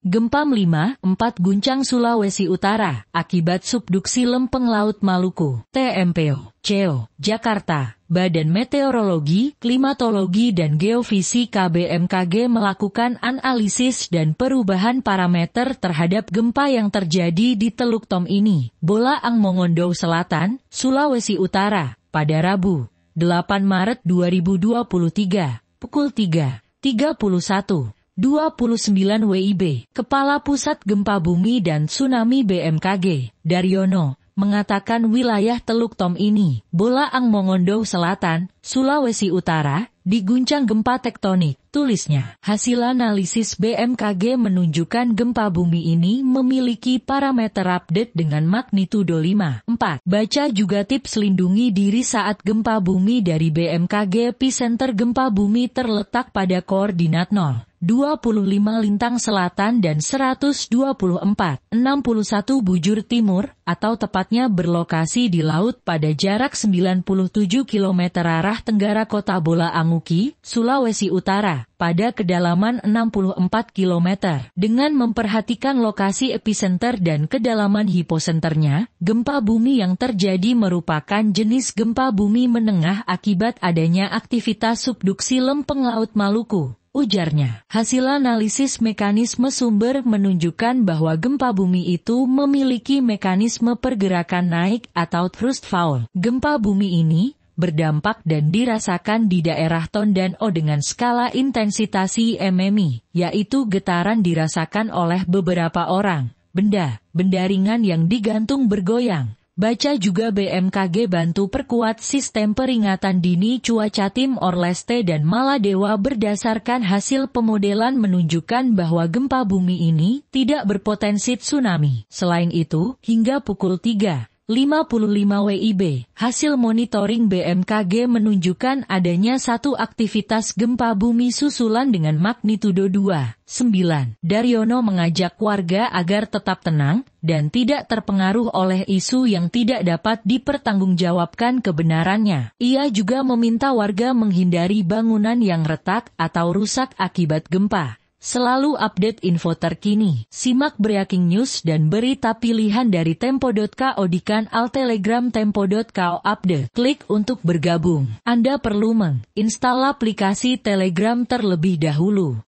Gempa 5.4 guncang Sulawesi Utara, akibat subduksi lempeng laut Maluku, TMPO, CEO, Jakarta, Badan Meteorologi, Klimatologi dan Geofisika BMKG melakukan analisis dan perubahan parameter terhadap gempa yang terjadi di Teluk Tom ini, Bola Ang Mongondo Selatan, Sulawesi Utara, pada Rabu, 8 Maret 2023, pukul 3.31. 29 WIB, Kepala Pusat Gempa Bumi dan Tsunami BMKG, Daryono, mengatakan wilayah Teluk Tom ini, Bola Ang Mongondo Selatan, Sulawesi Utara, diguncang gempa tektonik, tulisnya. Hasil analisis BMKG menunjukkan gempa bumi ini memiliki parameter update dengan magnitudo 5,4. Baca juga tips lindungi diri saat gempa bumi dari BMKG Epicenter gempa bumi terletak pada koordinat 0. 25 lintang selatan dan 124, 61 bujur timur, atau tepatnya berlokasi di laut pada jarak 97 km arah tenggara kota Bola Anguki, Sulawesi Utara, pada kedalaman 64 km. Dengan memperhatikan lokasi epicenter dan kedalaman hiposenternya, gempa bumi yang terjadi merupakan jenis gempa bumi menengah akibat adanya aktivitas subduksi lempeng laut Maluku ujarnya. Hasil analisis mekanisme sumber menunjukkan bahwa gempa bumi itu memiliki mekanisme pergerakan naik atau thrust fall. Gempa bumi ini berdampak dan dirasakan di daerah Ton dan O dengan skala intensitasi MMI, yaitu getaran dirasakan oleh beberapa orang, benda, benda ringan yang digantung bergoyang, Baca juga BMKG bantu perkuat sistem peringatan dini cuaca tim Orleste dan Maladewa berdasarkan hasil pemodelan menunjukkan bahwa gempa bumi ini tidak berpotensi tsunami. Selain itu, hingga pukul 3, 55 WIB. Hasil monitoring BMKG menunjukkan adanya satu aktivitas gempa bumi susulan dengan magnitudo 2, 9. Daryono mengajak warga agar tetap tenang, dan tidak terpengaruh oleh isu yang tidak dapat dipertanggungjawabkan kebenarannya. Ia juga meminta warga menghindari bangunan yang retak atau rusak akibat gempa. Selalu update info terkini. Simak Breaking News dan berita pilihan dari Tempo.co di kanal Telegram Tempo.co Update. Klik untuk bergabung. Anda perlu menginstal aplikasi Telegram terlebih dahulu.